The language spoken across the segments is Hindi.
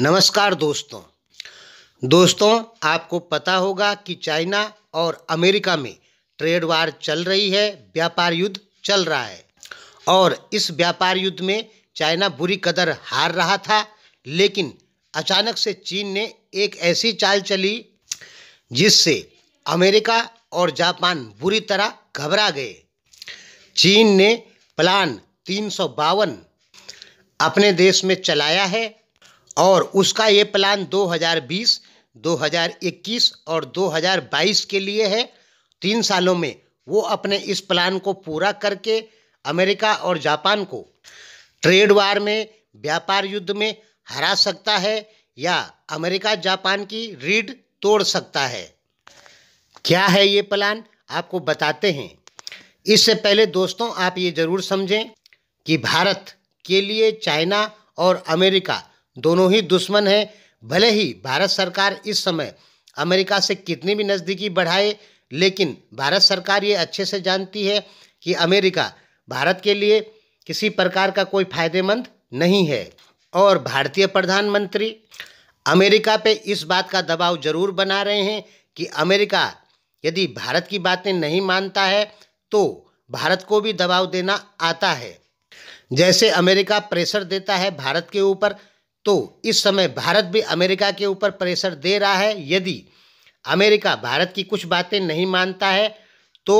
नमस्कार दोस्तों दोस्तों आपको पता होगा कि चाइना और अमेरिका में ट्रेड वार चल रही है व्यापार युद्ध चल रहा है और इस व्यापार युद्ध में चाइना बुरी कदर हार रहा था लेकिन अचानक से चीन ने एक ऐसी चाल चली जिससे अमेरिका और जापान बुरी तरह घबरा गए चीन ने प्लान तीन अपने देश में चलाया है और उसका ये प्लान 2020, 2021 और 2022 के लिए है तीन सालों में वो अपने इस प्लान को पूरा करके अमेरिका और जापान को ट्रेड वार में व्यापार युद्ध में हरा सकता है या अमेरिका जापान की रीढ़ तोड़ सकता है क्या है ये प्लान आपको बताते हैं इससे पहले दोस्तों आप ये ज़रूर समझें कि भारत के लिए चाइना और अमेरिका दोनों ही दुश्मन हैं भले ही भारत सरकार इस समय अमेरिका से कितनी भी नज़दीकी बढ़ाए लेकिन भारत सरकार ये अच्छे से जानती है कि अमेरिका भारत के लिए किसी प्रकार का कोई फायदेमंद नहीं है और भारतीय प्रधानमंत्री अमेरिका पे इस बात का दबाव जरूर बना रहे हैं कि अमेरिका यदि भारत की बातें नहीं मानता है तो भारत को भी दबाव देना आता है जैसे अमेरिका प्रेशर देता है भारत के ऊपर तो इस समय भारत भी अमेरिका के ऊपर प्रेशर दे रहा है यदि अमेरिका भारत की कुछ बातें नहीं मानता है तो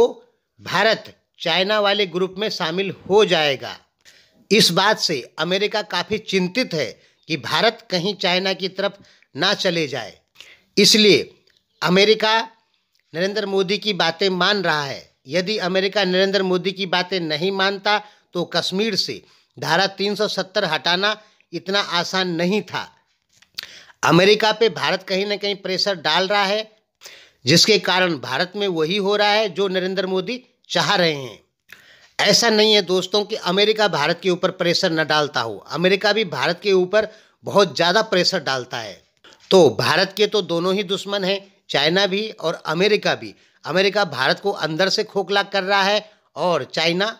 भारत चाइना वाले ग्रुप में शामिल हो जाएगा इस बात से अमेरिका काफ़ी चिंतित है कि भारत कहीं चाइना की तरफ ना चले जाए इसलिए अमेरिका नरेंद्र मोदी की बातें मान रहा है यदि अमेरिका नरेंद्र मोदी की बातें नहीं मानता तो कश्मीर से धारा 370 हटाना इतना आसान नहीं था अमेरिका पे भारत कहीं ना कहीं प्रेशर डाल रहा है जिसके कारण भारत में वही हो रहा है जो नरेंद्र मोदी चाह रहे हैं ऐसा नहीं है दोस्तों कि अमेरिका भारत के ऊपर प्रेशर न डालता हो अमेरिका भी भारत के ऊपर बहुत ज़्यादा प्रेशर डालता है तो भारत के तो दोनों ही दुश्मन हैं चाइना भी और अमेरिका भी अमेरिका भारत को अंदर से खोखला कर रहा है और चाइना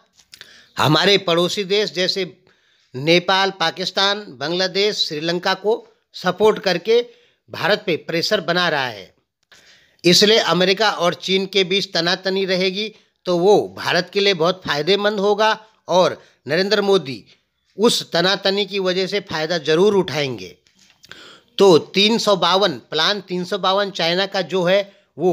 हमारे पड़ोसी देश जैसे नेपाल पाकिस्तान बांग्लादेश श्रीलंका को सपोर्ट करके भारत पे प्रेशर बना रहा है इसलिए अमेरिका और चीन के बीच तनातनी रहेगी तो वो भारत के लिए बहुत फायदेमंद होगा और नरेंद्र मोदी उस तनातनी की वजह से फ़ायदा ज़रूर उठाएंगे तो तीन सौ बावन प्लान तीन सौ बावन चाइना का जो है वो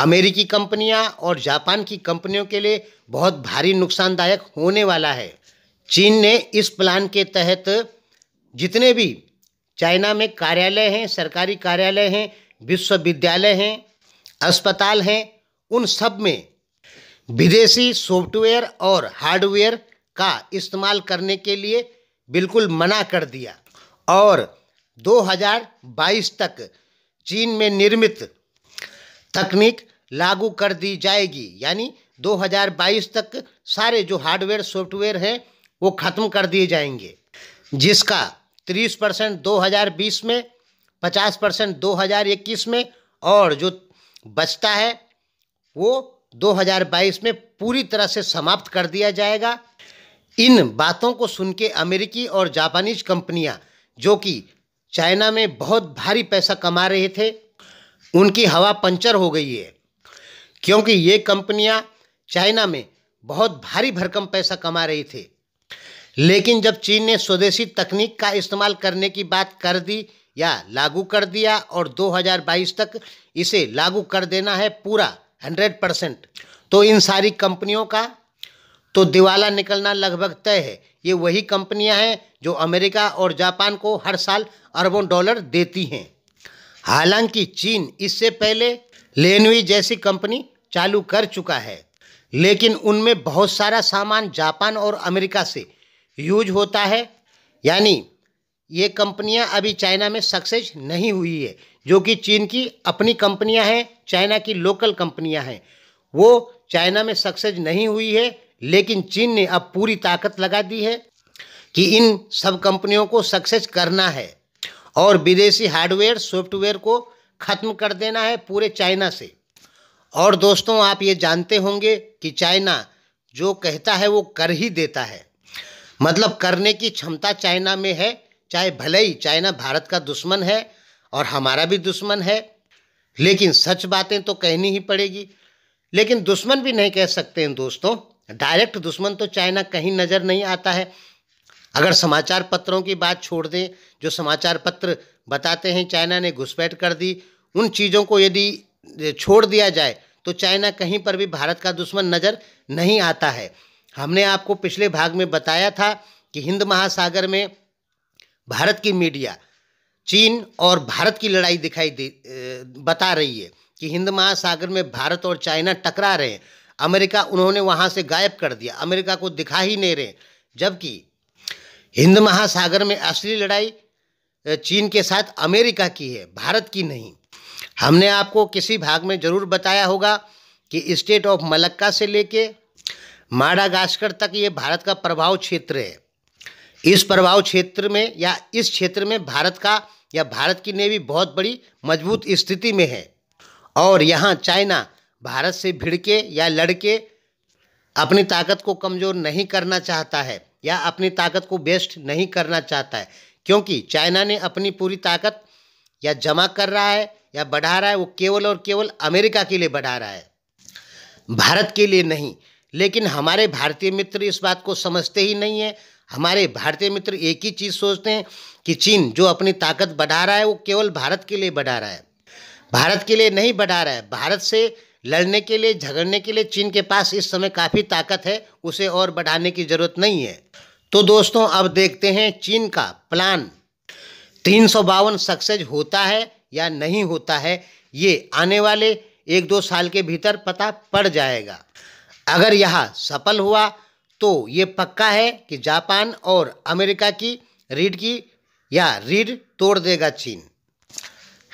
अमेरिकी कंपनियां और जापान की कंपनियों के लिए बहुत भारी नुकसानदायक होने वाला है चीन ने इस प्लान के तहत जितने भी चाइना में कार्यालय हैं सरकारी कार्यालय हैं विश्वविद्यालय हैं अस्पताल हैं उन सब में विदेशी सॉफ्टवेयर और हार्डवेयर का इस्तेमाल करने के लिए बिल्कुल मना कर दिया और 2022 तक चीन में निर्मित तकनीक लागू कर दी जाएगी यानी 2022 तक सारे जो हार्डवेयर सॉफ्टवेयर हैं वो ख़त्म कर दिए जाएंगे जिसका 30 परसेंट दो में 50 परसेंट दो में और जो बचता है वो 2022 में पूरी तरह से समाप्त कर दिया जाएगा इन बातों को सुन के अमेरिकी और जापानीज कंपनियां जो कि चाइना में बहुत भारी पैसा कमा रहे थे उनकी हवा पंचर हो गई है क्योंकि ये कंपनियां चाइना में बहुत भारी भरकम पैसा कमा रही थी लेकिन जब चीन ने स्वदेशी तकनीक का इस्तेमाल करने की बात कर दी या लागू कर दिया और 2022 तक इसे लागू कर देना है पूरा 100 परसेंट तो इन सारी कंपनियों का तो दिवाला निकलना लगभग तय है ये वही कंपनियां हैं जो अमेरिका और जापान को हर साल अरबों डॉलर देती हैं हालांकि चीन इससे पहले लेनवी जैसी कंपनी चालू कर चुका है लेकिन उनमें बहुत सारा सामान जापान और अमेरिका से यूज होता है यानी ये कंपनियां अभी चाइना में सक्सेस नहीं हुई है जो कि चीन की अपनी कंपनियां हैं चाइना की लोकल कंपनियां हैं वो चाइना में सक्सेस नहीं हुई है लेकिन चीन ने अब पूरी ताकत लगा दी है कि इन सब कंपनियों को सक्सेस करना है और विदेशी हार्डवेयर सॉफ्टवेयर को ख़त्म कर देना है पूरे चाइना से और दोस्तों आप ये जानते होंगे कि चाइना जो कहता है वो कर ही देता है मतलब करने की क्षमता चाइना में है चाहे भले ही चाइना भारत का दुश्मन है और हमारा भी दुश्मन है लेकिन सच बातें तो कहनी ही पड़ेगी लेकिन दुश्मन भी नहीं कह सकते हैं दोस्तों डायरेक्ट दुश्मन तो चाइना कहीं नज़र नहीं आता है अगर समाचार पत्रों की बात छोड़ दें जो समाचार पत्र बताते हैं चाइना ने घुसपैठ कर दी उन चीज़ों को यदि छोड़ दिया जाए तो चाइना कहीं पर भी भारत का दुश्मन नज़र नहीं आता है हमने आपको पिछले भाग में बताया था कि हिंद महासागर में भारत की मीडिया चीन और भारत की लड़ाई दिखाई दे बता रही है कि हिंद महासागर में भारत और चाइना टकरा रहे हैं अमेरिका उन्होंने वहाँ से गायब कर दिया अमेरिका को दिखा ही नहीं रहे जबकि हिंद महासागर में असली लड़ाई चीन के साथ अमेरिका की है भारत की नहीं हमने आपको किसी भाग में ज़रूर बताया होगा कि स्टेट ऑफ मलक्का से लेके माडागास्कर तक ये भारत का प्रभाव क्षेत्र है इस प्रभाव क्षेत्र में या इस क्षेत्र में भारत का या भारत की नेवी बहुत बड़ी मजबूत स्थिति में है और यहाँ चाइना भारत से भिड़के के या लड़के अपनी ताकत को कमज़ोर नहीं करना चाहता है या अपनी ताकत को बेस्ट नहीं करना चाहता है क्योंकि चाइना ने अपनी पूरी ताकत या जमा कर रहा है या बढ़ा रहा है वो केवल और केवल अमेरिका के लिए बढ़ा रहा है भारत के लिए नहीं लेकिन हमारे भारतीय मित्र इस बात को समझते ही नहीं है हमारे भारतीय मित्र एक ही चीज़ सोचते हैं कि चीन जो अपनी ताकत बढ़ा रहा है वो केवल भारत के लिए बढ़ा रहा है भारत के लिए नहीं बढ़ा रहा है भारत से लड़ने के लिए झगड़ने के लिए चीन के पास इस समय काफ़ी ताकत है उसे और बढ़ाने की ज़रूरत नहीं है तो दोस्तों अब देखते हैं चीन का प्लान तीन सक्सेस होता है या नहीं होता है ये आने वाले एक दो साल के भीतर पता पड़ जाएगा अगर यह सफल हुआ तो ये पक्का है कि जापान और अमेरिका की रीढ़ की या रीढ़ तोड़ देगा चीन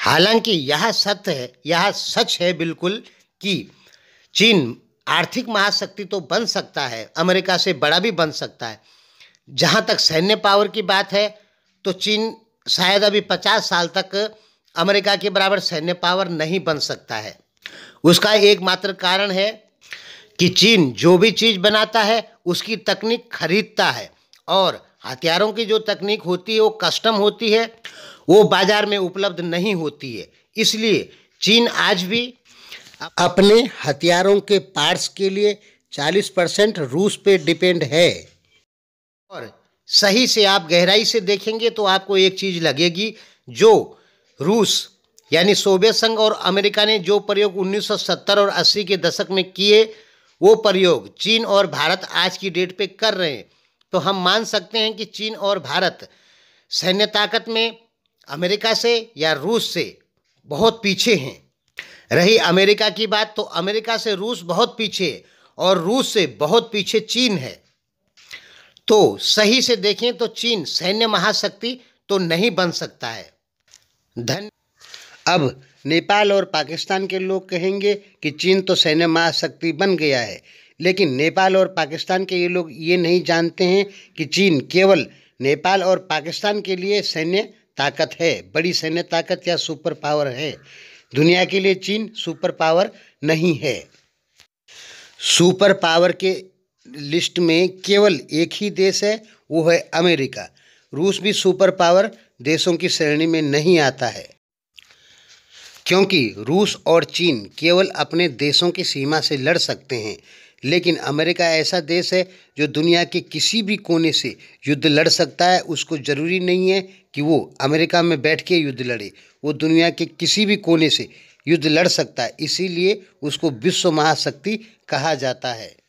हालांकि यह सत्य है यह सच है बिल्कुल कि चीन आर्थिक महाशक्ति तो बन सकता है अमेरिका से बड़ा भी बन सकता है जहाँ तक सैन्य पावर की बात है तो चीन शायद अभी पचास साल तक अमेरिका के बराबर सैन्य पावर नहीं बन सकता है उसका एकमात्र कारण है कि चीन जो भी चीज़ बनाता है उसकी तकनीक खरीदता है और हथियारों की जो तकनीक होती है वो कस्टम होती है वो बाज़ार में उपलब्ध नहीं होती है इसलिए चीन आज भी अपने हथियारों के पार्ट्स के लिए 40 परसेंट रूस पे डिपेंड है और सही से आप गहराई से देखेंगे तो आपको एक चीज़ लगेगी जो रूस यानी सोवियत संघ और अमेरिका ने जो प्रयोग 1970 और 80 के दशक में किए वो प्रयोग चीन और भारत आज की डेट पे कर रहे हैं तो हम मान सकते हैं कि चीन और भारत सैन्य ताकत में अमेरिका से या रूस से बहुत पीछे हैं रही अमेरिका की बात तो अमेरिका से रूस बहुत पीछे और रूस से बहुत पीछे चीन है तो सही से देखें तो चीन सैन्य महाशक्ति तो नहीं बन सकता है धन अब नेपाल और पाकिस्तान के लोग कहेंगे कि चीन तो सैन्य महाशक्ति बन गया है लेकिन नेपाल और पाकिस्तान के ये लोग ये नहीं जानते हैं कि चीन केवल नेपाल और पाकिस्तान के लिए सैन्य ताकत है बड़ी सैन्य ताकत या सुपर पावर है दुनिया के लिए चीन सुपर पावर नहीं है सुपर पावर के लिस्ट में केवल एक ही देश है वो है अमेरिका रूस भी सुपर पावर देशों की श्रेणी में नहीं आता है क्योंकि रूस और चीन केवल अपने देशों की सीमा से लड़ सकते हैं लेकिन अमेरिका ऐसा देश है जो दुनिया के किसी भी कोने से युद्ध लड़ सकता है उसको ज़रूरी नहीं है कि वो अमेरिका में बैठ के युद्ध लड़े वो दुनिया के किसी भी कोने से युद्ध लड़ सकता है इसीलिए उसको विश्व महाशक्ति कहा जाता है